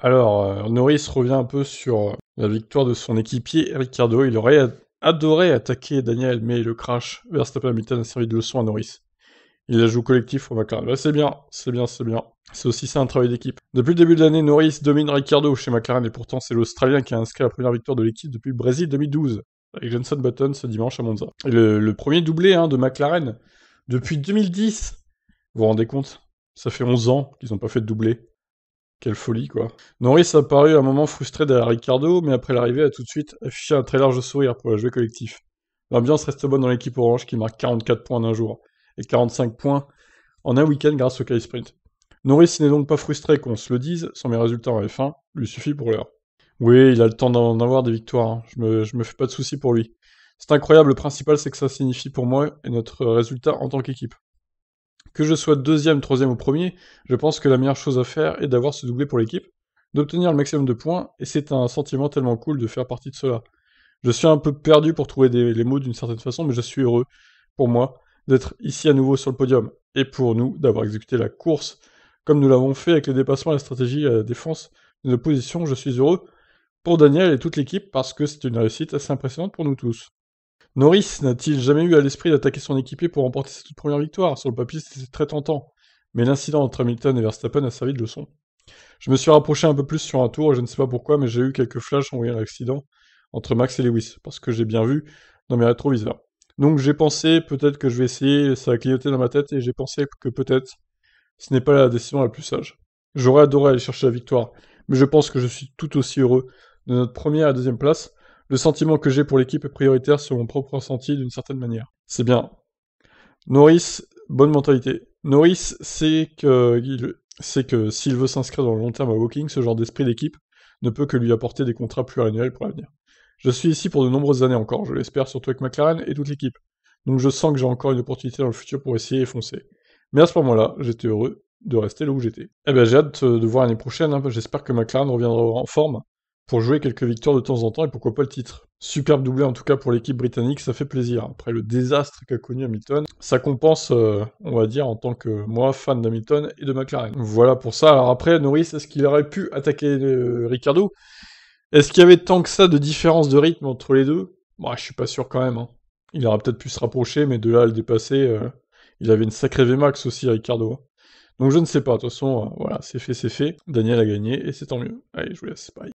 Alors, euh, Norris revient un peu sur euh, la victoire de son équipier Ricardo. Il aurait adoré attaquer Daniel, mais le crash Verstappen Hamilton a servi de leçon à Norris. Il joué au collectif au McLaren. c'est bien, c'est bien, c'est bien. C'est aussi ça un travail d'équipe. Depuis le début de l'année, Norris domine Ricardo chez McLaren et pourtant c'est l'Australien qui a inscrit la première victoire de l'équipe depuis le Brésil 2012 avec Jenson Button ce dimanche à Monza. Et le, premier doublé hein, de McLaren depuis 2010. Vous vous rendez compte Ça fait 11 ans qu'ils n'ont pas fait de doublé. Quelle folie, quoi. Norris a paru un moment frustré derrière Ricardo, mais après l'arrivée a tout de suite affiché un très large sourire pour le jouer collectif. L'ambiance reste bonne dans l'équipe orange qui marque 44 points en un jour et 45 points en un week-end grâce au k Sprint. Norris n'est donc pas frustré qu'on se le dise, sans mes résultats en F1 lui suffit pour l'heure. Oui, il a le temps d'en avoir des victoires, hein. je, me, je me fais pas de soucis pour lui. C'est incroyable, le principal c'est que ça signifie pour moi et notre résultat en tant qu'équipe. Que je sois deuxième, troisième ou premier, je pense que la meilleure chose à faire est d'avoir ce doublé pour l'équipe, d'obtenir le maximum de points, et c'est un sentiment tellement cool de faire partie de cela. Je suis un peu perdu pour trouver les mots d'une certaine façon, mais je suis heureux, pour moi, d'être ici à nouveau sur le podium, et pour nous, d'avoir exécuté la course comme nous l'avons fait avec les dépassements la stratégie la euh, défense de nos je suis heureux pour Daniel et toute l'équipe parce que c'est une réussite assez impressionnante pour nous tous. Norris n'a-t-il jamais eu à l'esprit d'attaquer son équipier pour remporter sa toute première victoire Sur le papier, c'était très tentant, mais l'incident entre Hamilton et Verstappen a servi de leçon. Je me suis rapproché un peu plus sur un tour, et je ne sais pas pourquoi, mais j'ai eu quelques flashs en voyant l'accident entre Max et Lewis, parce que j'ai bien vu dans mes rétroviseurs. Donc j'ai pensé, peut-être que je vais essayer, ça a clignoté dans ma tête, et j'ai pensé que peut-être ce n'est pas la décision la plus sage. J'aurais adoré aller chercher la victoire, mais je pense que je suis tout aussi heureux de notre première et deuxième place, le sentiment que j'ai pour l'équipe est prioritaire sur mon propre ressenti d'une certaine manière. C'est bien. Norris, bonne mentalité. Norris sait que, s'il veut s'inscrire dans le long terme à Walking, ce genre d'esprit d'équipe ne peut que lui apporter des contrats pluriannuels pour l'avenir. Je suis ici pour de nombreuses années encore, je l'espère, surtout avec McLaren et toute l'équipe. Donc je sens que j'ai encore une opportunité dans le futur pour essayer et foncer. Mais à ce moment-là, j'étais heureux de rester là où j'étais. Eh bien, j'ai hâte de voir l'année prochaine, hein. j'espère que McLaren reviendra en forme pour jouer quelques victoires de temps en temps et pourquoi pas le titre. Superbe doublé en tout cas pour l'équipe britannique, ça fait plaisir. Après le désastre qu'a connu Hamilton, ça compense, euh, on va dire, en tant que moi, fan d'Hamilton et de McLaren. Voilà pour ça. Alors après, Norris, est-ce qu'il aurait pu attaquer euh, Ricardo Est-ce qu'il y avait tant que ça de différence de rythme entre les deux Moi, bah, je suis pas sûr quand même. Hein. Il aurait peut-être pu se rapprocher, mais de là à le dépasser, euh, il avait une sacrée VMAX aussi, Ricardo. Hein. Donc je ne sais pas, de toute façon, voilà, c'est fait, c'est fait. Daniel a gagné et c'est tant mieux. Allez, je vous laisse, bye.